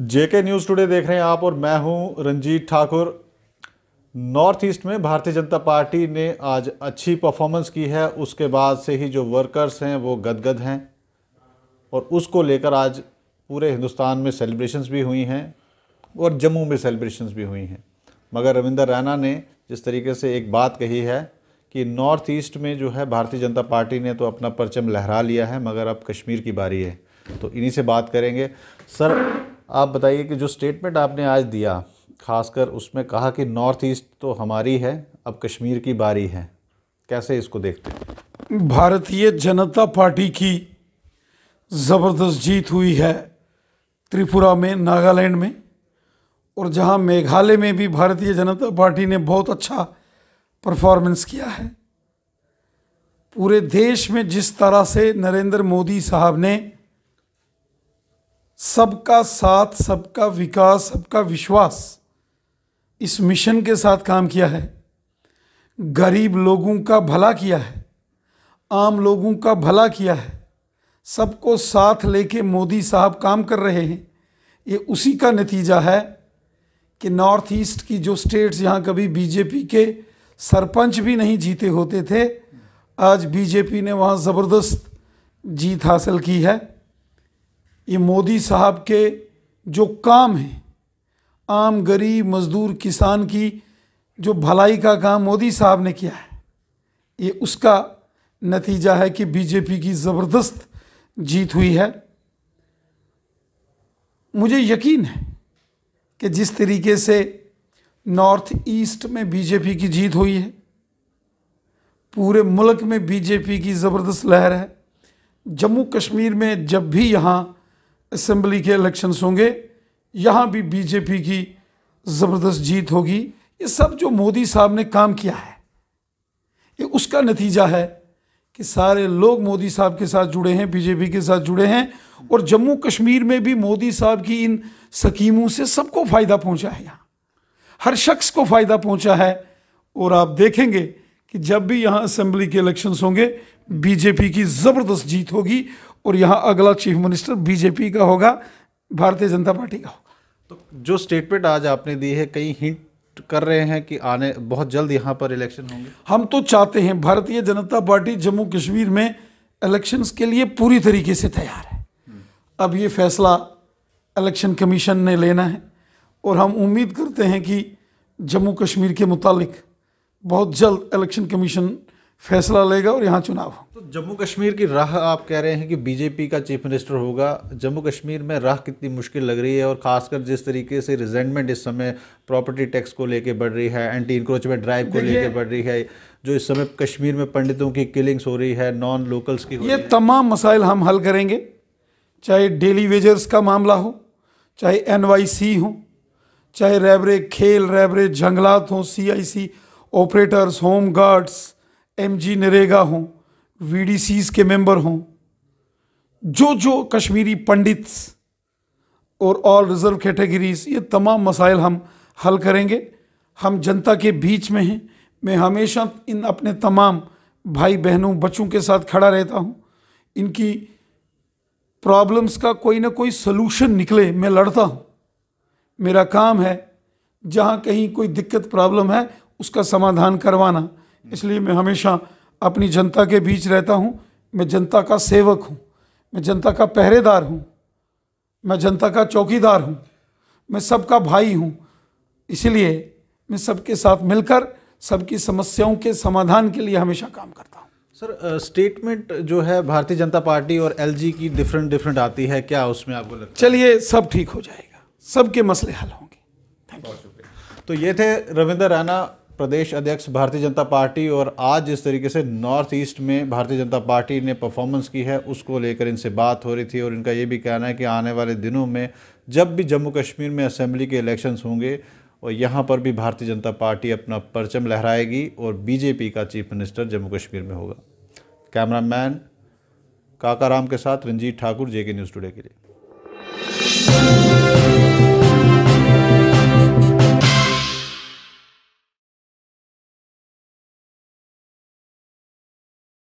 जेके news today देख रहे हैं आप और मैं हूं रंजीत ठाकुर नॉर्थ ईस्ट में भारतीय जनता पार्टी ने आज अच्छी परफॉर्मेंस की है उसके बाद से ही जो वर्कर्स हैं वो गदगद हैं और उसको लेकर आज पूरे हिंदुस्तान में सेलिब्रेशंस भी हुई हैं और जम्मू में सेलिब्रेशंस भी हुई हैं मगर रविंदर रैना ने जिस तरीके से एक बात कही है कि नॉर्थ ईस्ट में जो है भारतीय जनता पार्टी ने तो अपना परचम लहरा लिया है मगर अब कश्मीर की बारी है तो इन्हीं से बात करेंगे सर आप बताइए कि जो स्टेटमेंट आपने आज दिया खासकर उसमें कहा कि नॉर्थ ईस्ट तो हमारी है अब कश्मीर की बारी है कैसे इसको देखते हैं भारतीय जनता पार्टी की ज़बरदस्त जीत हुई है त्रिपुरा में नागालैंड में और जहां मेघालय में भी भारतीय जनता पार्टी ने बहुत अच्छा परफॉर्मेंस किया है पूरे देश में जिस तरह से नरेंद्र मोदी साहब ने सबका साथ सबका विकास सबका विश्वास इस मिशन के साथ काम किया है गरीब लोगों का भला किया है आम लोगों का भला किया है सबको साथ लेके मोदी साहब काम कर रहे हैं ये उसी का नतीजा है कि नॉर्थ ईस्ट की जो स्टेट्स यहाँ कभी बीजेपी के सरपंच भी नहीं जीते होते थे आज बीजेपी ने वहाँ ज़बरदस्त जीत हासिल की है ये मोदी साहब के जो काम हैं आम गरीब मज़दूर किसान की जो भलाई का काम मोदी साहब ने किया है ये उसका नतीजा है कि बीजेपी की ज़बरदस्त जीत हुई है मुझे यकीन है कि जिस तरीके से नॉर्थ ईस्ट में बीजेपी की जीत हुई है पूरे मुल्क में बीजेपी की ज़बरदस्त लहर है जम्मू कश्मीर में जब भी यहाँ असम्बली के इलेक्शंस होंगे यहाँ भी बीजेपी की ज़बरदस्त जीत होगी ये सब जो मोदी साहब ने काम किया है ये उसका नतीजा है कि सारे लोग मोदी साहब के साथ जुड़े हैं बीजेपी के साथ जुड़े हैं और जम्मू कश्मीर में भी मोदी साहब की इन स्कीमों से सबको फ़ायदा पहुँचा है यहाँ हर शख्स को फ़ायदा पहुँचा है और आप देखेंगे कि जब भी यहाँ असेंबली के इलेक्शंस होंगे बीजेपी की ज़बरदस्त जीत होगी और यहाँ अगला चीफ मिनिस्टर बीजेपी का होगा भारतीय जनता पार्टी का होगा तो जो स्टेटमेंट आज आपने दी है कई हिंट कर रहे हैं कि आने बहुत जल्द यहाँ पर इलेक्शन होंगे हम तो चाहते हैं भारतीय जनता पार्टी जम्मू कश्मीर में इलेक्शंस के लिए पूरी तरीके से तैयार है अब ये फैसला इलेक्शन कमीशन ने लेना है और हम उम्मीद करते हैं कि जम्मू कश्मीर के मुतालिक बहुत जल्द इलेक्शन कमीशन फैसला लेगा और यहाँ चुनाव तो जम्मू कश्मीर की राह आप कह रहे हैं कि बीजेपी का चीफ मिनिस्टर होगा जम्मू कश्मीर में राह कितनी मुश्किल लग रही है और खासकर जिस तरीके से रिजेंटमेंट इस समय प्रॉपर्टी टैक्स को लेकर बढ़ रही है एंटी इंक्रोचमेंट ड्राइव को लेकर बढ़ रही है जो इस समय कश्मीर में पंडितों की किलिंग्स हो रही है नॉन लोकल्स की ये तमाम मसाइल हम हल करेंगे चाहे डेली वेजर्स का मामला हो चाहे एन हो चाहे रेबरे खेल रेबरे जंगलात हों सी operators home guards M G NREGA हों सीज़ के मेंबर हों जो जो कश्मीरी पंडित और ऑल रिज़र्व कैटेगरीज ये तमाम मसाइल हम हल करेंगे हम जनता के बीच में हैं मैं हमेशा इन अपने तमाम भाई बहनों बच्चों के साथ खड़ा रहता हूँ इनकी प्रॉब्लम्स का कोई ना कोई सलूशन निकले मैं लड़ता हूँ मेरा काम है जहाँ कहीं कोई दिक्कत प्रॉब्लम है उसका समाधान करवाना इसलिए मैं हमेशा अपनी जनता के बीच रहता हूँ मैं जनता का सेवक हूँ मैं जनता का पहरेदार हूँ मैं जनता का चौकीदार हूँ मैं सबका भाई हूँ इसलिए मैं सबके साथ मिलकर सबकी समस्याओं के समाधान के लिए हमेशा काम करता हूँ सर स्टेटमेंट जो है भारतीय जनता पार्टी और एलजी की डिफरेंट डिफरेंट आती है क्या उसमें आपको लगता चलिए सब ठीक हो जाएगा सबके मसले हल होंगे थैंक यू तो ये थे रविंद्र राणा प्रदेश अध्यक्ष भारतीय जनता पार्टी और आज जिस तरीके से नॉर्थ ईस्ट में भारतीय जनता पार्टी ने परफॉर्मेंस की है उसको लेकर इनसे बात हो रही थी और इनका ये भी कहना है कि आने वाले दिनों में जब भी जम्मू कश्मीर में असेंबली के इलेक्शंस होंगे और यहाँ पर भी भारतीय जनता पार्टी अपना परचम लहराएगी और बीजेपी का चीफ मिनिस्टर जम्मू कश्मीर में होगा कैमरामैन काकाराम के साथ Ranjit Thakur J news today के लिए